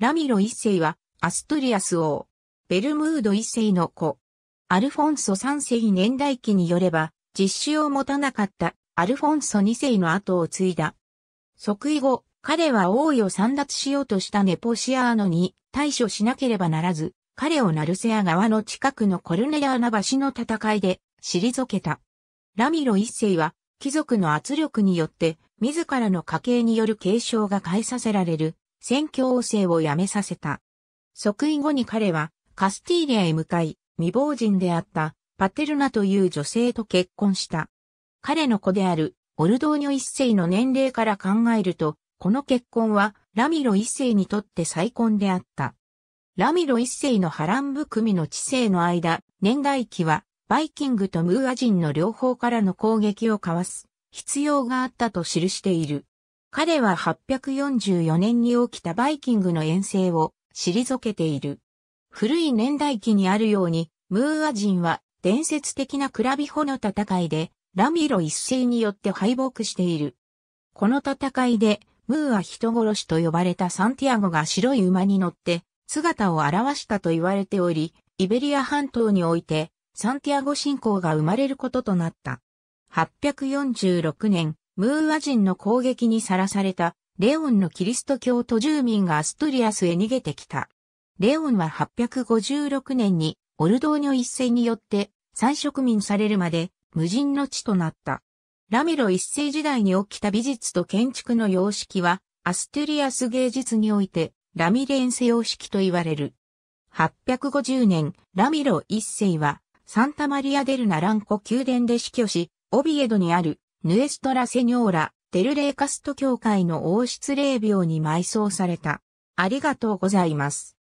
ラミロ一世は、アストリアス王、ベルムード一世の子。アルフォンソ三世年代記によれば、実習を持たなかったアルフォンソ二世の後を継いだ。即位後、彼は王位を散奪しようとしたネポシアーノに対処しなければならず、彼をナルセア川の近くのコルネアナ橋の戦いで退けた。ラミロ一世は貴族の圧力によって自らの家系による継承が変えさせられる宣教王政を辞めさせた。即位後に彼はカスティーリアへ向かい、未亡人であったパテルナという女性と結婚した。彼の子であるオルドーニョ一世の年齢から考えると、この結婚はラミロ一世にとって再婚であった。ラミロ一世の波乱含みの知性の間、年代記はバイキングとムーア人の両方からの攻撃をかわす必要があったと記している。彼は844年に起きたバイキングの遠征を退けている。古い年代記にあるように、ムーア人は伝説的なクラビホの戦いで、ラミロ一世によって敗北している。この戦いで、ムーア人殺しと呼ばれたサンティアゴが白い馬に乗って姿を現したと言われており、イベリア半島においてサンティアゴ信仰が生まれることとなった。846年、ムーア人の攻撃にさらされたレオンのキリスト教徒住民がアストリアスへ逃げてきた。レオンは856年にオルドーニョ一世によって再植民されるまで無人の地となった。ラミロ一世時代に起きた美術と建築の様式はアストリアス芸術においてラミレンセ様式と言われる。850年、ラミロ一世はサンタマリア・デルナ・ランコ宮殿で死去し、オビエドにあるヌエストラセニョーラ、デルレイカスト教会の王室霊廟に埋葬された。ありがとうございます。